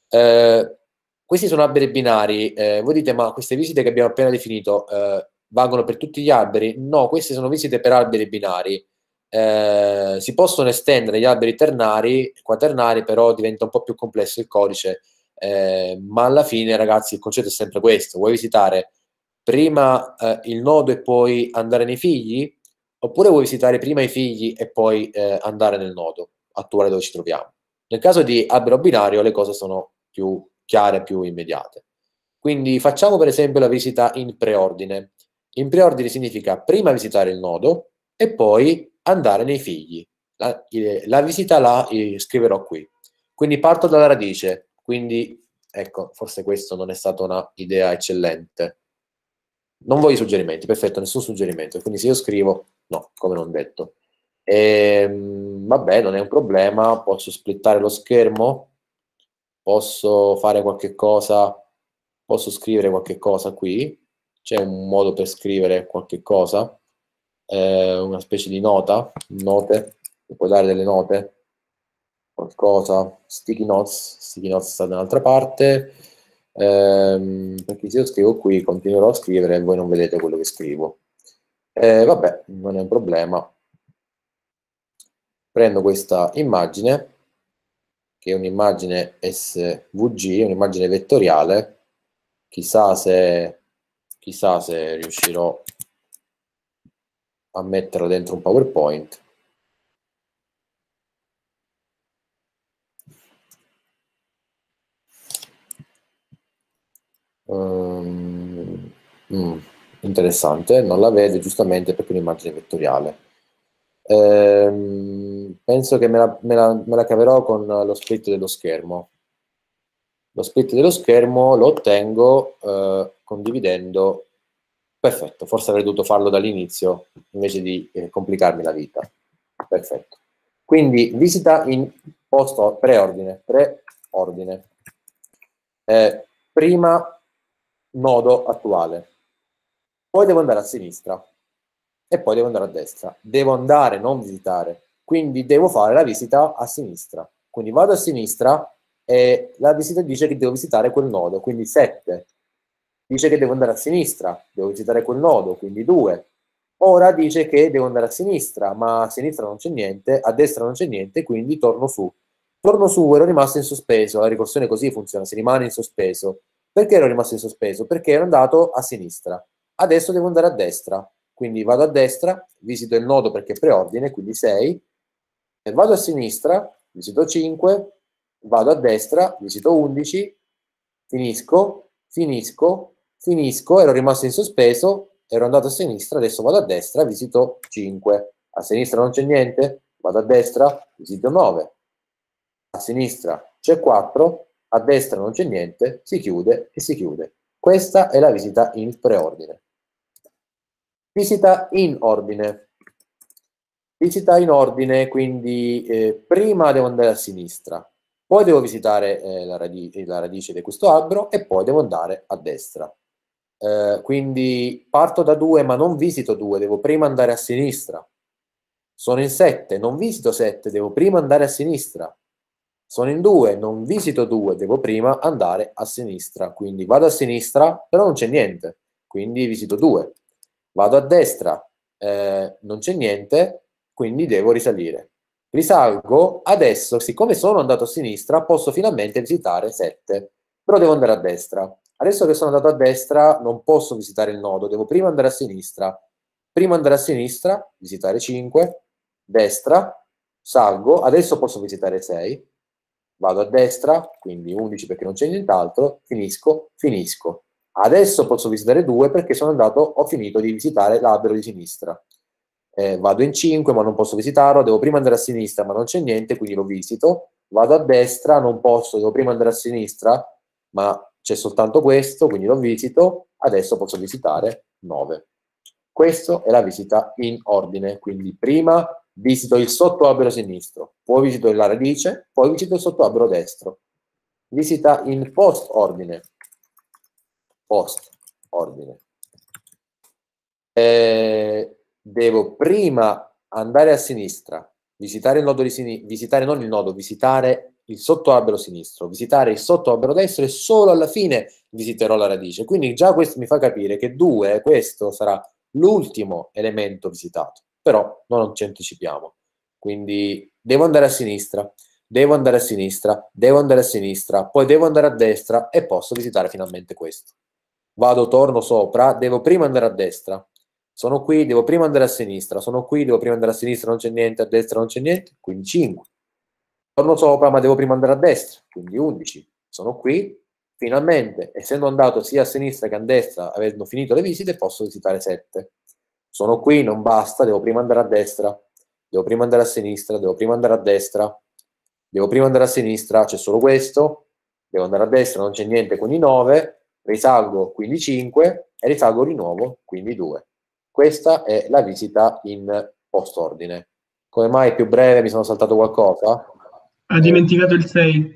Eh, questi sono alberi binari. Eh, voi dite, ma queste visite che abbiamo appena definito eh, valgono per tutti gli alberi? No, queste sono visite per alberi binari eh, si possono estendere gli alberi ternari, quaternari, però diventa un po' più complesso il codice. Eh, ma alla fine, ragazzi, il concetto è sempre questo: vuoi visitare prima eh, il nodo e poi andare nei figli? Oppure vuoi visitare prima i figli e poi eh, andare nel nodo attuale dove ci troviamo? Nel caso di albero binario, le cose sono più chiare, più immediate. Quindi facciamo per esempio la visita in preordine. In preordine significa prima visitare il nodo e poi andare nei figli. La, la visita la scriverò qui. Quindi parto dalla radice, quindi ecco, forse questo non è stata un'idea eccellente. Non voglio suggerimenti, perfetto, nessun suggerimento. Quindi se io scrivo, no, come non detto. E, ehm, vabbè, non è un problema, posso splittare lo schermo, posso fare qualche cosa, posso scrivere qualche cosa qui, c'è un modo per scrivere qualche cosa eh, una specie di nota, note, puoi dare delle note, qualcosa, sticky notes, sticky notes sta da un'altra parte, ehm, perché se io scrivo qui continuerò a scrivere e voi non vedete quello che scrivo. Eh, vabbè, non è un problema. Prendo questa immagine, che è un'immagine SVG, un'immagine vettoriale, chissà se, chissà se riuscirò a metterlo dentro un PowerPoint. Um, interessante, non la vede giustamente perché è un'immagine vettoriale. Ehm, penso che me la, me, la, me la caverò con lo split dello schermo. Lo split dello schermo lo ottengo eh, condividendo Perfetto, forse avrei dovuto farlo dall'inizio invece di eh, complicarmi la vita. Perfetto. Quindi visita in posto preordine, preordine. Eh, prima nodo attuale. Poi devo andare a sinistra e poi devo andare a destra. Devo andare, non visitare. Quindi devo fare la visita a sinistra. Quindi vado a sinistra e la visita dice che devo visitare quel nodo, quindi 7 dice che devo andare a sinistra, devo visitare quel nodo, quindi 2. Ora dice che devo andare a sinistra, ma a sinistra non c'è niente, a destra non c'è niente, quindi torno su. Torno su, ero rimasto in sospeso, la ricorsione così funziona, si rimane in sospeso. Perché ero rimasto in sospeso? Perché ero andato a sinistra. Adesso devo andare a destra, quindi vado a destra, visito il nodo perché è preordine, quindi 6, eh, vado a sinistra, visito 5, vado a destra, visito 11, finisco, finisco, finisco, ero rimasto in sospeso, ero andato a sinistra, adesso vado a destra, visito 5. A sinistra non c'è niente, vado a destra, visito 9. A sinistra c'è 4, a destra non c'è niente, si chiude e si chiude. Questa è la visita in preordine. Visita in ordine. Visita in ordine, quindi eh, prima devo andare a sinistra, poi devo visitare eh, la, radice, la radice di questo albero e poi devo andare a destra. Eh, quindi parto da 2 ma non visito 2, devo prima andare a sinistra. Sono in 7, non visito 7, devo prima andare a sinistra. Sono in 2, non visito 2, devo prima andare a sinistra. Quindi vado a sinistra, però non c'è niente, quindi visito 2. Vado a destra, eh, non c'è niente, quindi devo risalire. Risalgo, adesso siccome sono andato a sinistra posso finalmente visitare 7, però devo andare a destra. Adesso che sono andato a destra non posso visitare il nodo, devo prima andare a sinistra. Prima andare a sinistra, visitare 5, destra, salgo, adesso posso visitare 6, vado a destra, quindi 11 perché non c'è nient'altro, finisco, finisco. Adesso posso visitare 2 perché sono andato, ho finito di visitare l'albero di sinistra. Eh, vado in 5 ma non posso visitarlo, devo prima andare a sinistra ma non c'è niente, quindi lo visito. Vado a destra, non posso, devo prima andare a sinistra, ma c'è soltanto questo, quindi lo visito, adesso posso visitare 9. Questa è la visita in ordine, quindi prima visito il sottoalbero sinistro, poi visito la radice, poi visito il sottoalbero destro. Visita in post ordine, post ordine. Eh, devo prima andare a sinistra, visitare il nodo di sinistra, visitare non il nodo, visitare il sottoalbero sinistro, visitare il sottoalbero destro e solo alla fine visiterò la radice. Quindi già questo mi fa capire che 2, questo sarà l'ultimo elemento visitato, però non ci anticipiamo. Quindi devo andare a sinistra, devo andare a sinistra, devo andare a sinistra, poi devo andare a destra e posso visitare finalmente questo. Vado, torno sopra, devo prima andare a destra, sono qui, devo prima andare a sinistra, sono qui, devo prima andare a sinistra, non c'è niente, a destra non c'è niente, quindi 5 torno sopra ma devo prima andare a destra, quindi 11. Sono qui, finalmente, essendo andato sia a sinistra che a destra, avendo finito le visite, posso visitare 7. Sono qui, non basta, devo prima andare a destra, devo prima andare a sinistra, devo prima andare a destra, devo prima andare a sinistra, c'è solo questo, devo andare a destra, non c'è niente, quindi 9, risalgo, quindi 5, e risalgo di nuovo, quindi 2. Questa è la visita in post-ordine. Come mai più breve mi sono saltato qualcosa? Ha dimenticato il 6.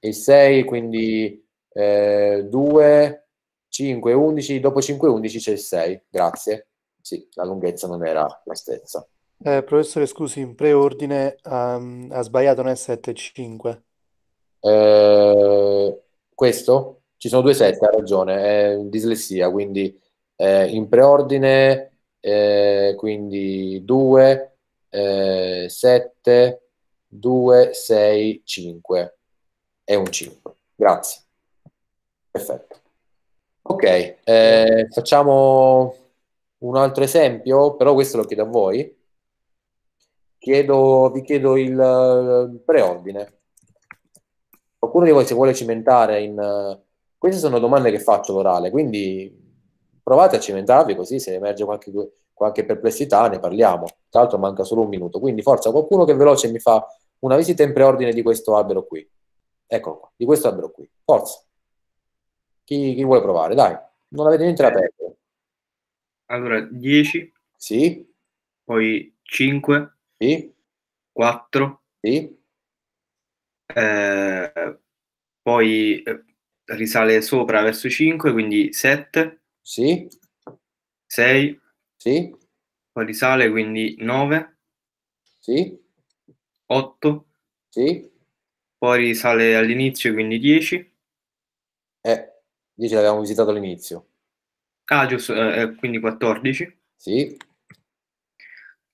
Il 6, quindi eh, 2, 5, 11, dopo 5, 11 c'è il 6, grazie. Sì, la lunghezza non era la stessa. Eh, professore, scusi, in preordine um, ha sbagliato, non è 7, 5. Eh, questo? Ci sono due 7, ha ragione, è dislessia, quindi eh, in preordine, eh, quindi 2, 7, eh, 2, 6, 5 e un 5. Grazie. Perfetto. Ok, eh, facciamo un altro esempio, però questo lo chiedo a voi. Chiedo, vi chiedo il eh, preordine. Qualcuno di voi se vuole cimentare in... Eh, queste sono domande che faccio orale, quindi provate a cimentarvi così se emerge qualche, qualche perplessità ne parliamo. Tra l'altro manca solo un minuto, quindi forza qualcuno che veloce mi fa una visita in preordine di questo albero qui. Eccolo qua, di questo albero qui. Forza. Chi, chi vuole provare? Dai, non avete niente da eh. perdere. Allora, 10. Sì. Poi 5. Sì. 4. Sì. Eh, poi eh, risale sopra verso 5, quindi 7. Sì. 6. Sì. Poi risale, quindi 9. Sì. 8, Sì. poi risale all'inizio, quindi 10. Eh, 10 l'abbiamo visitato all'inizio. Ah, giusto, eh, eh quindi 14, Sì,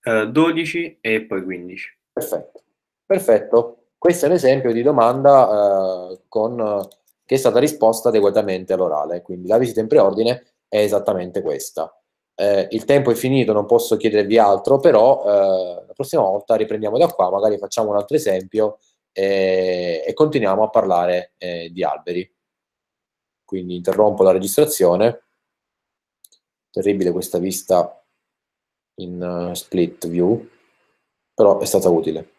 eh, 12 e poi 15. perfetto. Perfetto. Questo è un esempio di domanda eh, con, che è stata risposta adeguatamente all'orale. Quindi la visita in preordine è esattamente questa. Eh, il tempo è finito, non posso chiedervi altro, però eh, prossima volta riprendiamo da qua, magari facciamo un altro esempio e, eh, e continuiamo a parlare eh, di alberi. Quindi interrompo la registrazione. Terribile questa vista in uh, split view, però è stata utile.